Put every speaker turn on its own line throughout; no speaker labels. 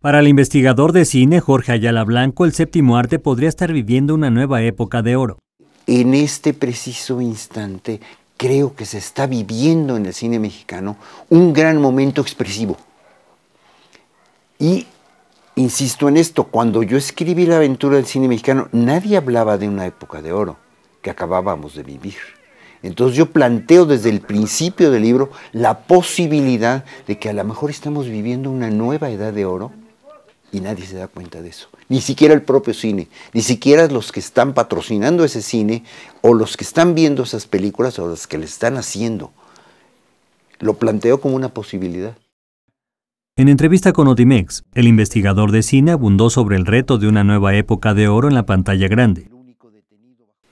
Para el investigador de cine Jorge Ayala Blanco, el séptimo arte podría estar viviendo una nueva época de oro.
En este preciso instante, creo que se está viviendo en el cine mexicano un gran momento expresivo. Y insisto en esto, cuando yo escribí La aventura del cine mexicano, nadie hablaba de una época de oro que acabábamos de vivir. Entonces yo planteo desde el principio del libro la posibilidad de que a lo mejor estamos viviendo una nueva edad de oro y nadie se da cuenta de eso. Ni siquiera el propio cine, ni siquiera los que están patrocinando ese cine o los que están viendo esas películas o las que le están haciendo. Lo planteo como una posibilidad.
En entrevista con Otimex, el investigador de cine abundó sobre el reto de una nueva época de oro en la pantalla grande.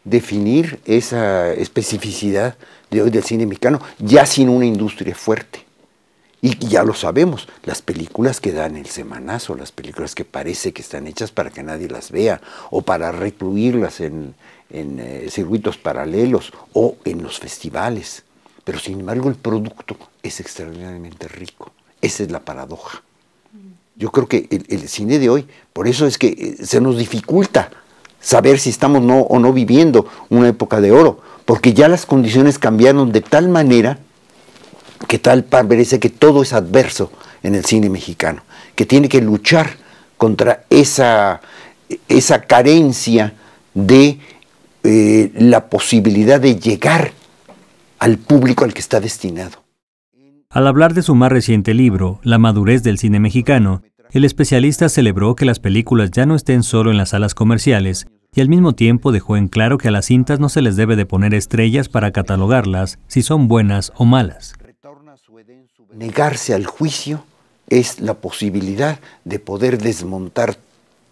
Definir esa especificidad de hoy del cine mexicano ya sin una industria fuerte y ya lo sabemos, las películas que dan el semanazo, las películas que parece que están hechas para que nadie las vea, o para recluirlas en, eh, circuitos paralelos o en los festivales. Pero sin embargo el producto es extraordinariamente rico. Esa es la paradoja. Yo creo que el, el cine de hoy, por eso es que eh, se nos dificulta saber si estamos no, o no viviendo una época de oro, porque ya las condiciones cambiaron de tal manera que tal parece que todo es adverso en el cine mexicano, que tiene que luchar contra esa, carencia de eh, la posibilidad de llegar al público al que está destinado.
Al hablar de su más reciente libro, La madurez del cine mexicano, el especialista celebró que las películas ya no estén solo en las salas comerciales y al mismo tiempo dejó en claro que a las cintas no se les debe de poner estrellas para catalogarlas si son buenas o malas.
Negarse al juicio es la posibilidad de poder desmontar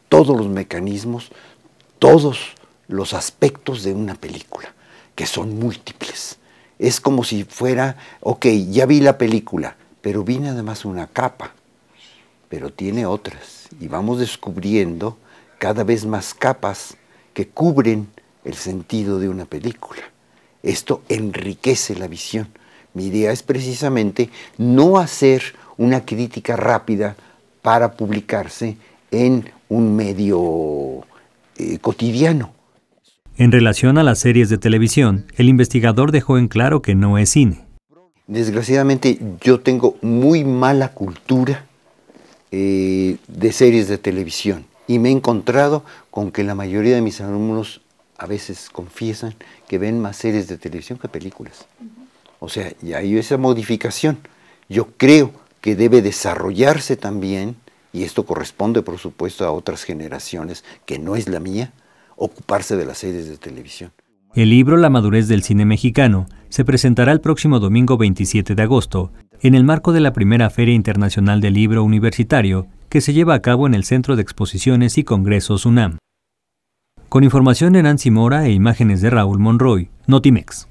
todos los mecanismos, todos los aspectos de una película, que son múltiples. Es como si fuera, ok, ya vi la película, pero vi además una capa, pero tiene otras. Y vamos descubriendo cada vez más capas que cubren el sentido de una película. Esto enriquece la visión. Mi idea es precisamente no hacer una crítica rápida para publicarse en un medio
eh, cotidiano. En relación a las series de televisión, el investigador dejó en claro que no es cine.
Desgraciadamente yo tengo muy mala cultura eh, de series de televisión y me he encontrado con que la mayoría de mis alumnos a veces confiesan que ven más series de televisión que películas. O sea, y hay esa modificación. Yo creo que debe desarrollarse también, y esto corresponde por supuesto a otras generaciones que no es la mía, ocuparse de las series de televisión.
El libro La madurez del cine mexicano se presentará el próximo domingo 27 de agosto, en el marco de la primera Feria Internacional del Libro Universitario que se lleva a cabo en el Centro de Exposiciones y Congresos UNAM. Con información de Nancy Mora e imágenes de Raúl Monroy, Notimex.